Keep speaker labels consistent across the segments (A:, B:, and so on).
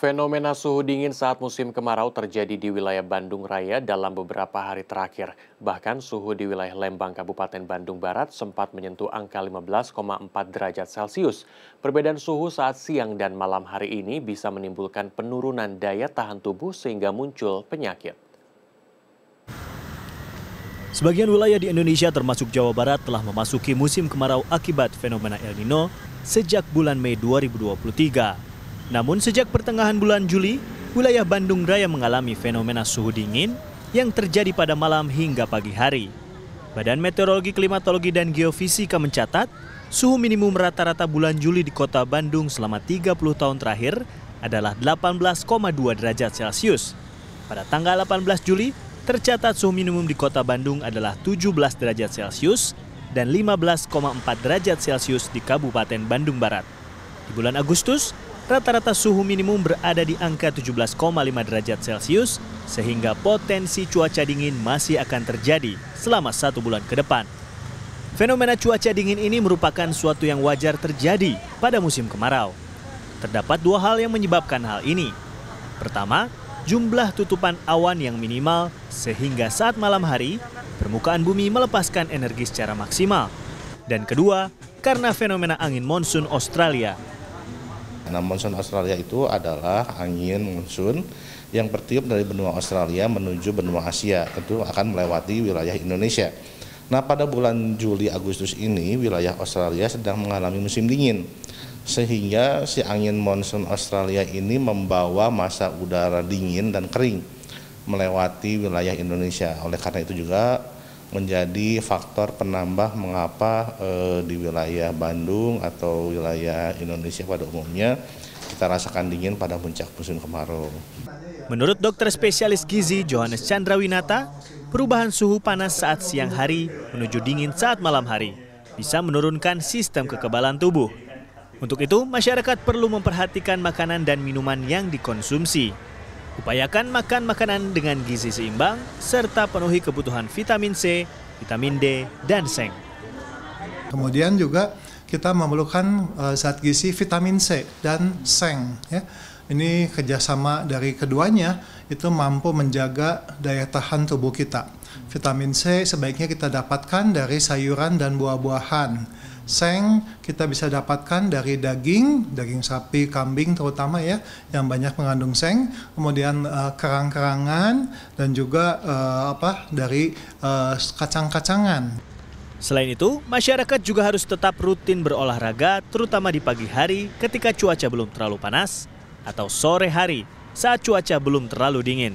A: Fenomena suhu dingin saat musim kemarau terjadi di wilayah Bandung Raya dalam beberapa hari terakhir. Bahkan suhu di wilayah Lembang Kabupaten Bandung Barat sempat menyentuh angka 15,4 derajat Celcius. Perbedaan suhu saat siang dan malam hari ini bisa menimbulkan penurunan daya tahan tubuh sehingga muncul penyakit.
B: Sebagian wilayah di Indonesia termasuk Jawa Barat telah memasuki musim kemarau akibat fenomena El Nino sejak bulan Mei 2023. Namun sejak pertengahan bulan Juli, wilayah Bandung Raya mengalami fenomena suhu dingin yang terjadi pada malam hingga pagi hari. Badan Meteorologi, Klimatologi, dan Geofisika mencatat, suhu minimum rata-rata bulan Juli di kota Bandung selama 30 tahun terakhir adalah 18,2 derajat Celcius. Pada tanggal 18 Juli, tercatat suhu minimum di kota Bandung adalah 17 derajat Celcius dan 15,4 derajat Celcius di Kabupaten Bandung Barat. Di bulan Agustus, rata-rata suhu minimum berada di angka 17,5 derajat Celcius, sehingga potensi cuaca dingin masih akan terjadi selama satu bulan ke depan. Fenomena cuaca dingin ini merupakan suatu yang wajar terjadi pada musim kemarau. Terdapat dua hal yang menyebabkan hal ini. Pertama, jumlah tutupan awan yang minimal sehingga saat malam hari, permukaan bumi melepaskan energi secara maksimal. Dan kedua, karena fenomena angin monsun Australia
C: Nah, monsun Australia itu adalah angin monsoon yang bertiup dari benua Australia menuju benua Asia, tentu akan melewati wilayah Indonesia. Nah, pada bulan Juli Agustus ini wilayah Australia sedang mengalami musim dingin. Sehingga si angin monsoon Australia ini membawa masa udara dingin dan kering melewati wilayah Indonesia. Oleh karena itu juga menjadi faktor penambah mengapa e, di wilayah Bandung atau wilayah Indonesia pada umumnya kita rasakan dingin pada
B: puncak musim kemarau. Menurut dokter spesialis gizi Johannes Chandrawinata, perubahan suhu panas saat siang hari menuju dingin saat malam hari bisa menurunkan sistem kekebalan tubuh. Untuk itu, masyarakat perlu memperhatikan makanan dan minuman yang dikonsumsi. Upayakan makan makanan dengan gizi seimbang serta penuhi kebutuhan vitamin C, vitamin D, dan seng.
D: Kemudian juga kita memerlukan eh, zat gizi vitamin C dan seng ya ini kerjasama dari keduanya itu mampu menjaga daya tahan tubuh kita. Vitamin C sebaiknya kita dapatkan dari sayuran dan buah-buahan. Seng kita bisa dapatkan dari daging, daging sapi, kambing terutama ya, yang banyak mengandung seng. Kemudian uh, kerang-kerangan dan juga uh, apa dari uh, kacang-kacangan.
B: Selain itu, masyarakat juga harus tetap rutin berolahraga, terutama di pagi hari ketika cuaca belum terlalu panas atau sore hari saat cuaca belum terlalu dingin.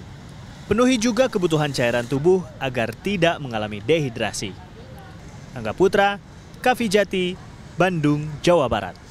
B: Penuhi juga kebutuhan cairan tubuh agar tidak mengalami dehidrasi. Angga Putra, Kavijati, Bandung, Jawa Barat.